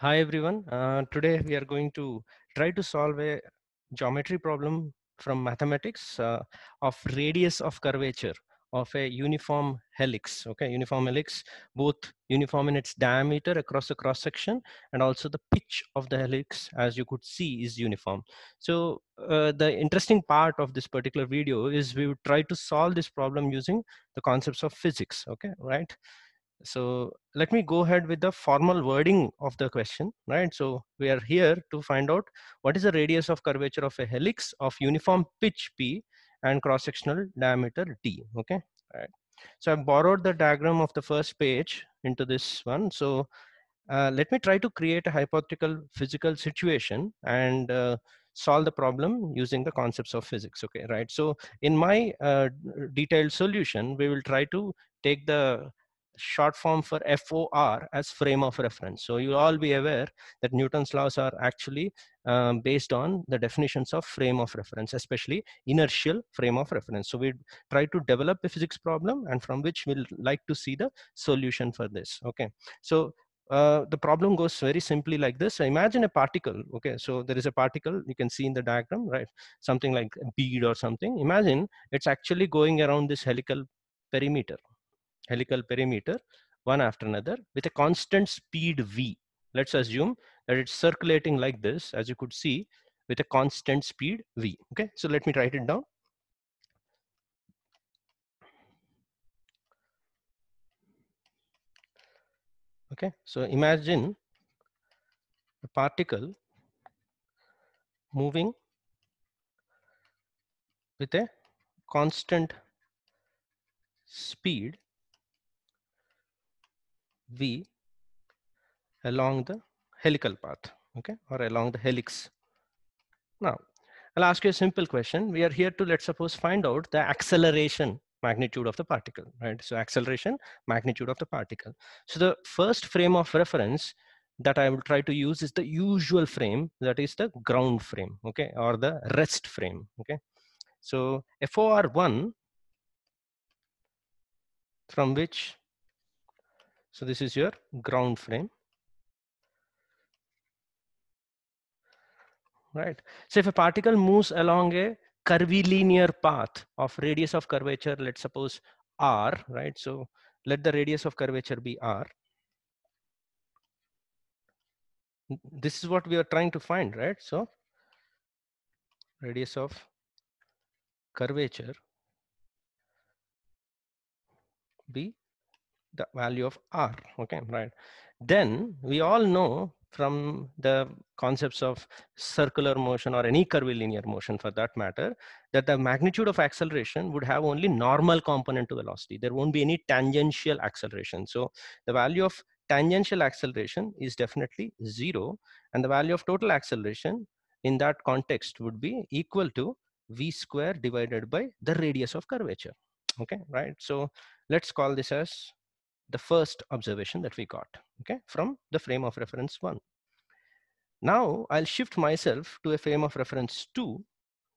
Hi everyone, uh, today we are going to try to solve a geometry problem from mathematics uh, of radius of curvature of a uniform helix, okay, uniform helix, both uniform in its diameter across the cross section and also the pitch of the helix as you could see is uniform. So uh, the interesting part of this particular video is we would try to solve this problem using the concepts of physics, okay, right? so let me go ahead with the formal wording of the question right so we are here to find out what is the radius of curvature of a helix of uniform pitch p and cross sectional diameter d okay right. so i borrowed the diagram of the first page into this one so uh, let me try to create a hypothetical physical situation and uh, solve the problem using the concepts of physics okay right so in my uh, detailed solution we will try to take the short form for FOR as frame of reference. So you'll all be aware that Newton's laws are actually um, based on the definitions of frame of reference, especially inertial frame of reference. So we try to develop a physics problem and from which we'll like to see the solution for this. Okay. So uh, the problem goes very simply like this. So imagine a particle. Okay, so there is a particle you can see in the diagram, right? Something like a bead or something. Imagine it's actually going around this helical perimeter helical perimeter one after another with a constant speed v. Let's assume that it's circulating like this, as you could see, with a constant speed v. Okay, so let me write it down. Okay, so imagine a particle moving with a constant speed V along the helical path, okay, or along the helix. Now, I'll ask you a simple question. We are here to, let's suppose, find out the acceleration magnitude of the particle, right? So acceleration, magnitude of the particle. So the first frame of reference that I will try to use is the usual frame, that is the ground frame, okay, or the rest frame, okay. So FOR1, from which so this is your ground frame. Right. So if a particle moves along a curvilinear path of radius of curvature, let's suppose r, right? So let the radius of curvature be r. This is what we are trying to find, right? So radius of curvature be the value of r okay right then we all know from the concepts of circular motion or any curvilinear motion for that matter that the magnitude of acceleration would have only normal component to velocity there won't be any tangential acceleration so the value of tangential acceleration is definitely zero and the value of total acceleration in that context would be equal to v square divided by the radius of curvature okay right so let's call this as the first observation that we got okay from the frame of reference one now i'll shift myself to a frame of reference two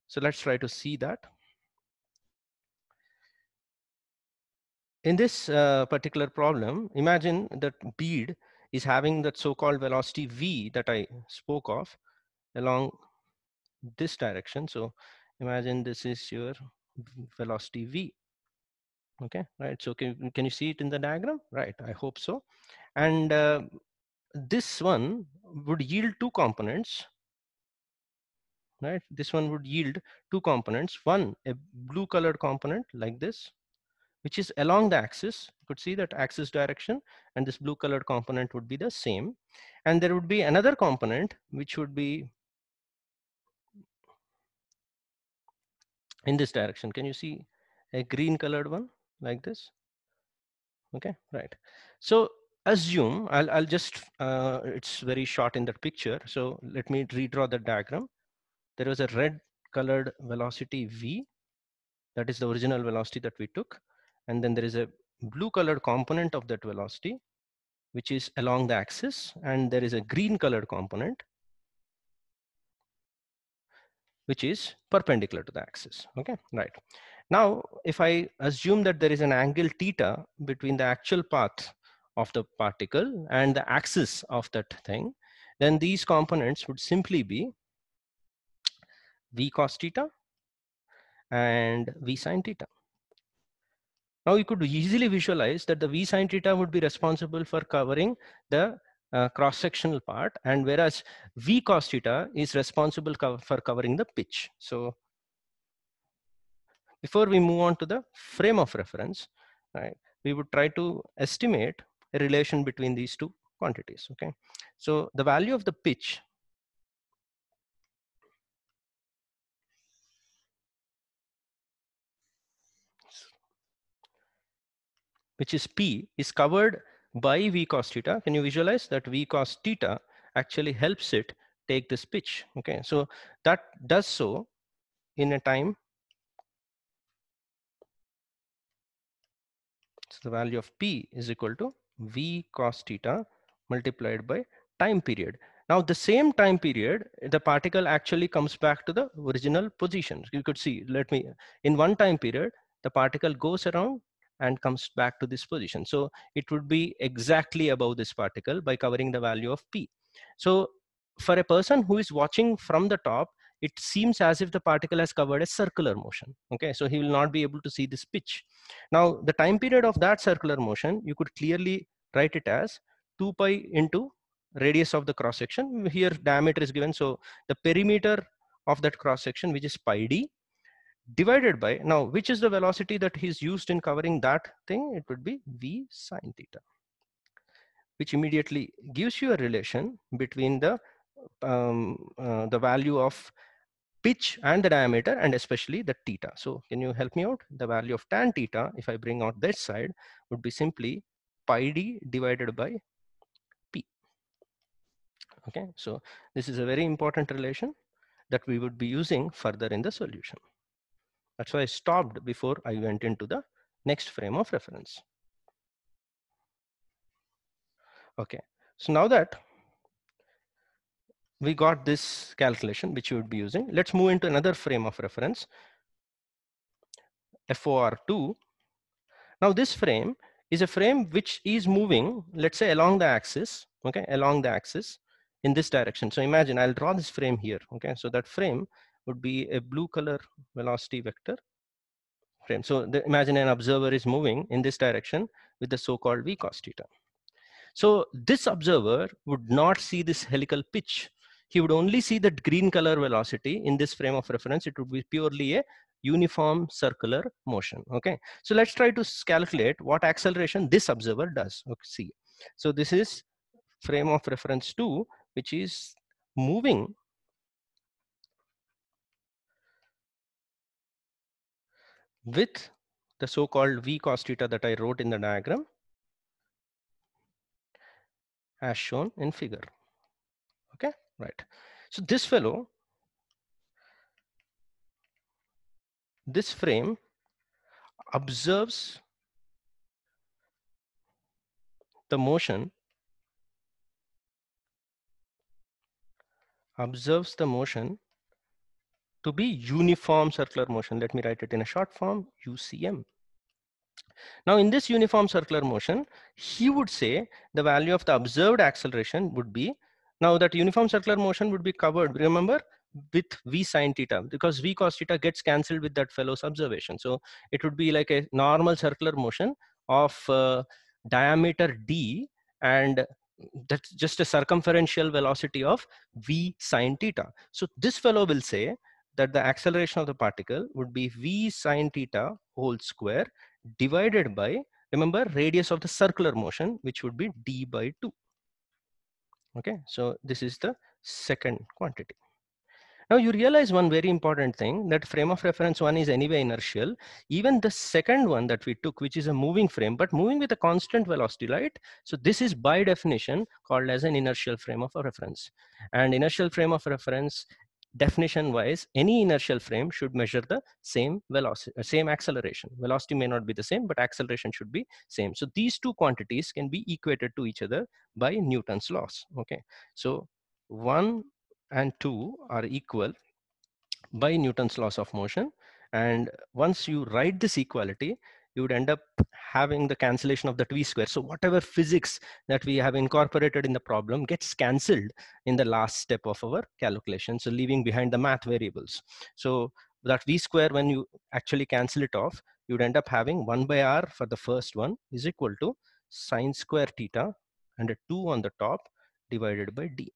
so let's try to see that in this uh, particular problem imagine that bead is having that so-called velocity v that i spoke of along this direction so imagine this is your velocity v okay right so can, can you see it in the diagram right i hope so and uh, this one would yield two components right this one would yield two components one a blue colored component like this which is along the axis you could see that axis direction and this blue colored component would be the same and there would be another component which would be in this direction can you see a green colored one like this okay right so assume i'll, I'll just uh, it's very short in that picture so let me redraw the diagram there was a red colored velocity v that is the original velocity that we took and then there is a blue colored component of that velocity which is along the axis and there is a green colored component which is perpendicular to the axis okay right now, if I assume that there is an angle theta between the actual path of the particle and the axis of that thing, then these components would simply be v cos theta and v sine theta. Now you could easily visualize that the v sine theta would be responsible for covering the uh, cross-sectional part and whereas v cos theta is responsible co for covering the pitch. So before we move on to the frame of reference, right, we would try to estimate a relation between these two quantities, okay? So the value of the pitch which is P is covered by V cos theta. Can you visualize that V cos theta actually helps it take this pitch? Okay, so that does so in a time the value of P is equal to V cos theta multiplied by time period. Now the same time period, the particle actually comes back to the original position. You could see, let me, in one time period, the particle goes around and comes back to this position. So it would be exactly above this particle by covering the value of P. So for a person who is watching from the top, it seems as if the particle has covered a circular motion. Okay, so he will not be able to see this pitch. Now, the time period of that circular motion, you could clearly write it as 2 pi into radius of the cross section. Here, diameter is given. So, the perimeter of that cross section, which is pi d, divided by, now, which is the velocity that he's used in covering that thing? It would be v sine theta, which immediately gives you a relation between the um, uh, the value of pitch and the diameter and especially the theta. So can you help me out? The value of tan theta, if I bring out this side, would be simply pi d divided by p. Okay, so this is a very important relation that we would be using further in the solution. That's why I stopped before I went into the next frame of reference. Okay, so now that we got this calculation which you would be using. Let's move into another frame of reference, FOR2. Now this frame is a frame which is moving, let's say along the axis, okay, along the axis in this direction. So imagine I'll draw this frame here, okay? So that frame would be a blue color velocity vector frame. So the, imagine an observer is moving in this direction with the so-called v cos theta. So this observer would not see this helical pitch he would only see that green color velocity in this frame of reference. It would be purely a uniform circular motion. Okay, so let's try to calculate what acceleration this observer does. Okay, see, so this is frame of reference two, which is moving with the so-called V cos theta that I wrote in the diagram as shown in figure right? So this fellow, this frame observes the motion observes the motion to be uniform circular motion. Let me write it in a short form, UCM. Now in this uniform circular motion, he would say the value of the observed acceleration would be now that uniform circular motion would be covered, remember, with v sine theta because v cos theta gets cancelled with that fellow's observation. So it would be like a normal circular motion of uh, diameter d and that's just a circumferential velocity of v sine theta. So this fellow will say that the acceleration of the particle would be v sine theta whole square divided by, remember, radius of the circular motion, which would be d by 2 okay so this is the second quantity now you realize one very important thing that frame of reference one is anyway inertial. Even the second one that we took, which is a moving frame, but moving with a constant velocity, right? So this is by definition called as an inertial frame of reference. And inertial frame of reference definition wise, any inertial frame should measure the same velocity, uh, same acceleration. Velocity may not be the same, but acceleration should be same. So these two quantities can be equated to each other by Newton's laws. Okay, so one and two are equal by Newton's laws of motion. And once you write this equality, you would end up having the cancellation of the t square. So whatever physics that we have incorporated in the problem gets cancelled in the last step of our calculation. So leaving behind the math variables. So that v square, when you actually cancel it off, you'd end up having 1 by r for the first one is equal to sine square theta and a 2 on the top divided by d.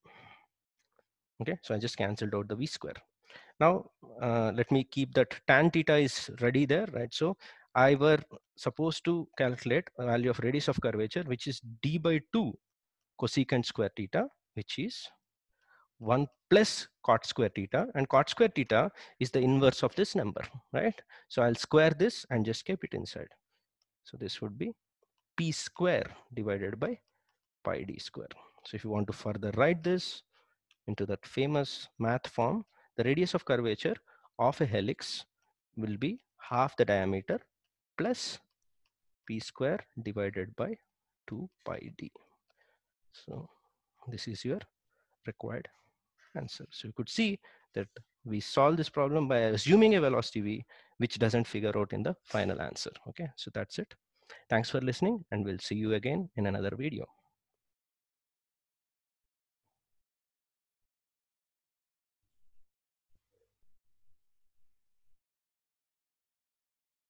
Okay, so I just cancelled out the v square. Now, uh, let me keep that tan theta is ready there, right? So I were supposed to calculate a value of radius of curvature, which is d by 2 cosecant square theta, which is 1 plus cot square theta and cot square theta is the inverse of this number, right? So I'll square this and just keep it inside. So this would be p square divided by pi d square. So if you want to further write this into that famous math form, the radius of curvature of a helix will be half the diameter plus p square divided by 2 pi d. So this is your required answer. So you could see that we solve this problem by assuming a velocity v, which doesn't figure out in the final answer. Okay, so that's it. Thanks for listening and we'll see you again in another video.